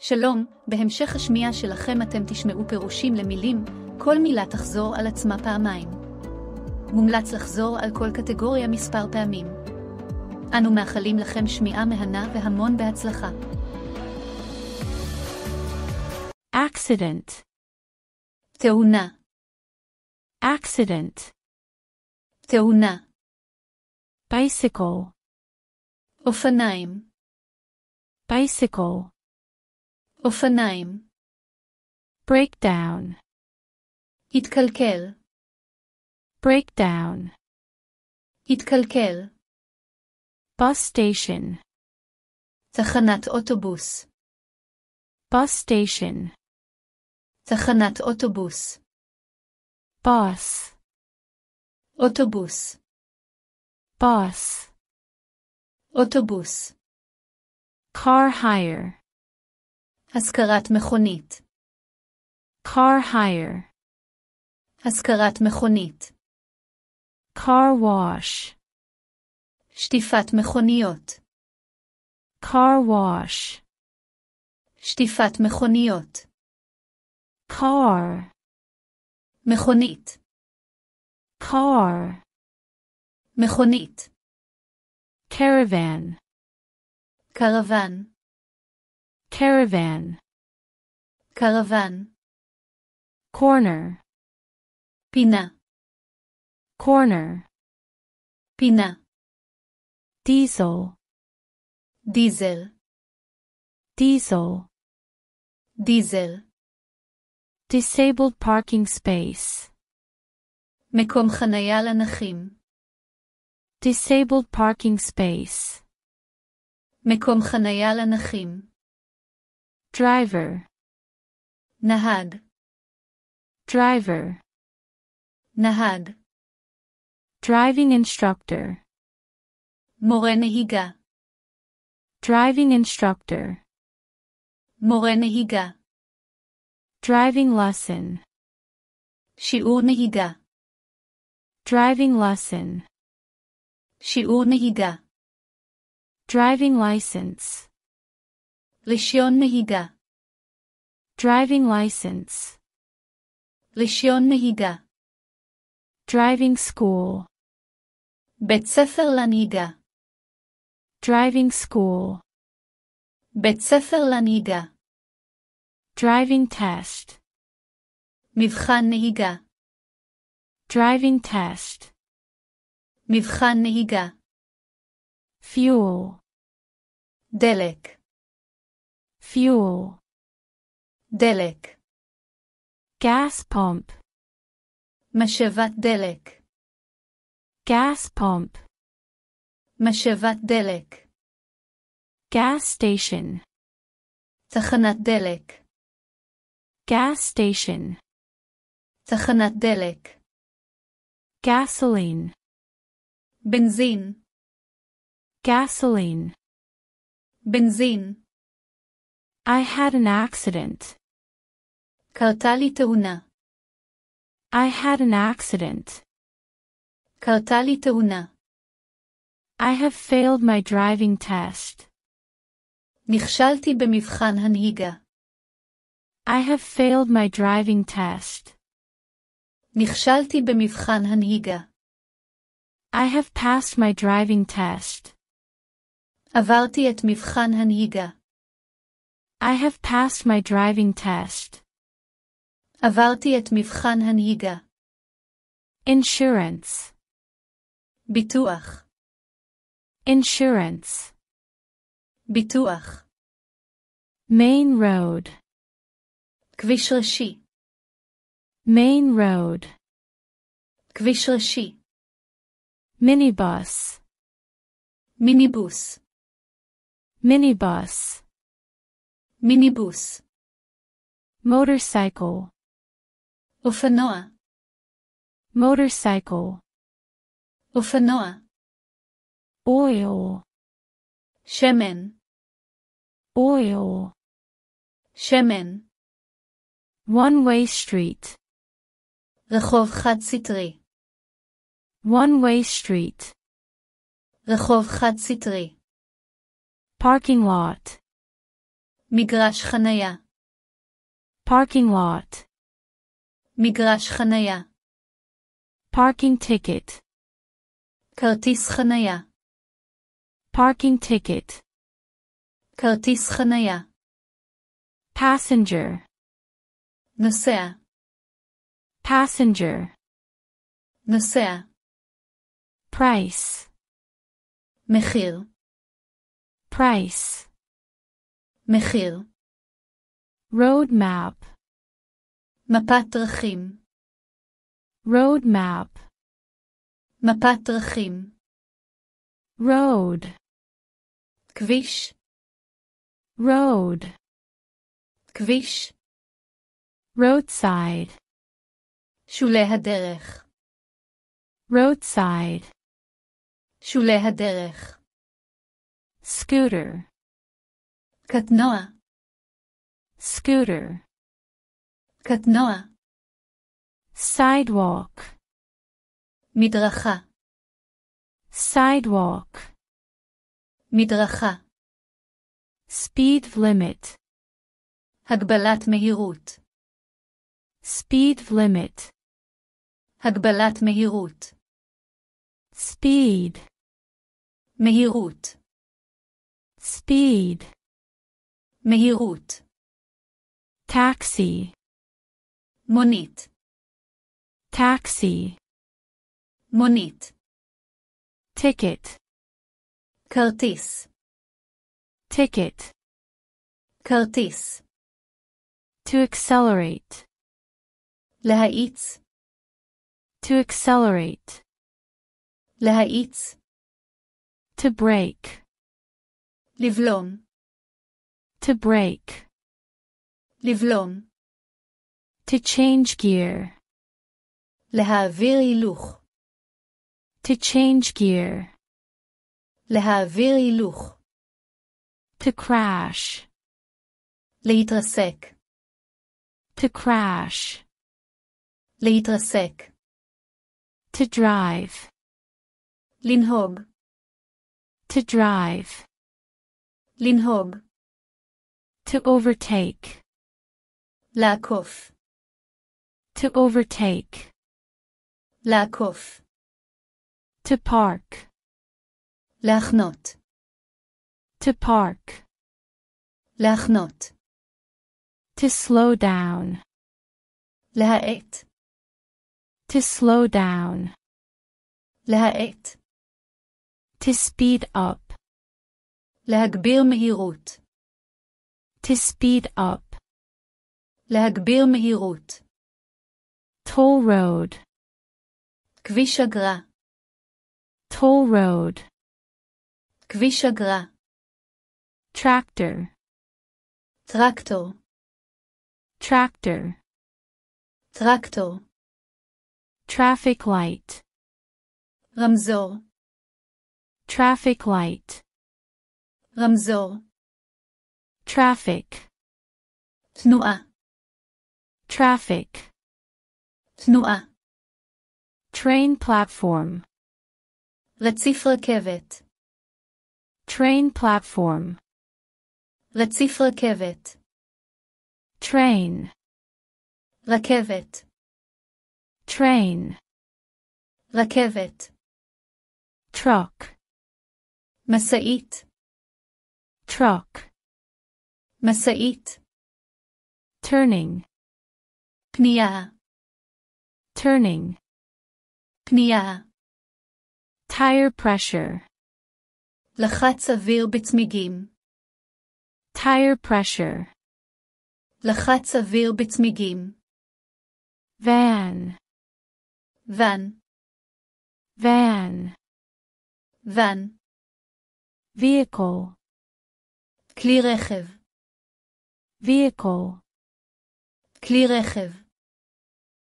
שלום, בהמשך השמיעה שלכם אתם תשמעו פירושים למילים, כל מילה תחזור על עצמה פעמיים. מומלץ לחזור על כל קטגוריה מספר פעמים. אנו מאחלים לכם שמיעה מהנה והמון בהצלחה. אקסידנט תאונה אקסידנט תאונה bicycle אופניים bicycle אופניים break down התקלקל break down התקלקל bus station תחנת אוטובוס bus station תחנת אוטובוס bus אוטובוס bus אוטובוס car hire השכרת מכונית. car hire. השכרת מכונית. car wash. שטיפת מכוניות. car wash. שטיפת מכוניות. car. מכונית. car. מכונית. caravan. קרוון. Caravan. Caravan. Corner. Pina. Corner. Pina. Diesel. Diesel. Diesel. Diesel. Disabled parking space. Mekom חנייה לנכים. Disabled parking space. Mekom חנייה לנכים driver Nahag. driver Nahag. driving instructor מורה נהיגה driving instructor מורה נהיגה driving lesson שיעור נהיגה driving lesson שיעור נהיגה driving license Rishon Nahiga. Driving license. Rishon Nahiga. Driving school. Betsefer Laniga. Driving school. Betsefer Laniga. Driving test. Mivchan Nahiga. Driving test. Mivchan Nahiga. Fuel. Delek fuel. Delek. Gas pump. Meshevat delek. Gas pump. Meshevat delek. Gas station. Tachanat delek. Gas station. Tachanat delek. Gasoline. Benzine. Gasoline. Benzine. I had an accident. Cautalita I had an accident. Cautalita I have failed my driving test. Nichalti bemifchan hanhiga. I have failed my driving test. Nichalti bemifchan hanhiga. I have passed my driving test. Avarti et mifchan hanhiga. I have passed my driving test. עברתי את מבחן הנהיגה. Insurance. ביטוח. Insurance. ביטוח. Main road. כביש ראשי. Main road. כביש ראשי. Minibus. Minibus. Minibus minibus motorcycle Ufanoa motorcycle Ufanoa oil Shemen oil Shemen one-way street רחוב חד-סטרי one-way street רחוב חד-סטרי parking lot מגרש חנייה. parking lot. מגרש חנייה. parking ticket. כרטיס חנייה. parking ticket. כרטיס חנייה. passenger. נוסע. passenger. נוסע. price. מחיר. price. מחיר road map מפת דרכים road map מפת דרכים road כביש road כביש roadside שולי הדרך roadside שולי הדרך scooter Katnoa. Scooter. Katnoa. Sidewalk. Midracha. Sidewalk. Midracha Speed limit. Hagbalat mehirut. Speed limit. Hagbalat mehirut. Speed. Mehirut. Speed. מהירות. taxi. מונית. taxi. מונית. ticket. כרטיס. ticket. כרטיס. to accelerate. להאיץ. to accelerate. להאיץ. to break. לבלום. To break. לבלום. To change gear. להעביר הילוך. To change gear. להעביר הילוך. To crash. להתרסק. To crash. להתרסק. To drive. לנהוג. To drive. לנהוג to overtake لأكف to overtake لأكف to park لأخنط to park لأخنط to slow down لهقت to slow down لهقت to speed up لأكبر مهيروت to speed up. להגביר מהירות. Toll road. כביש אגרה. Toll road. כביש אגרה. Tractor. טרקטור. Tractor. טרקטור. Traffic light. רמזור. Traffic light. רמזור traffic snua traffic snua train platform let train platform let train lakevet train lakevet truck masait truck משאית turning פנייה turning פנייה tire pressure לחץ אוויר בצמיגים tire pressure לחץ אוויר בצמיגים van van van van vehicle כלי רכב vehicle, כלי רכב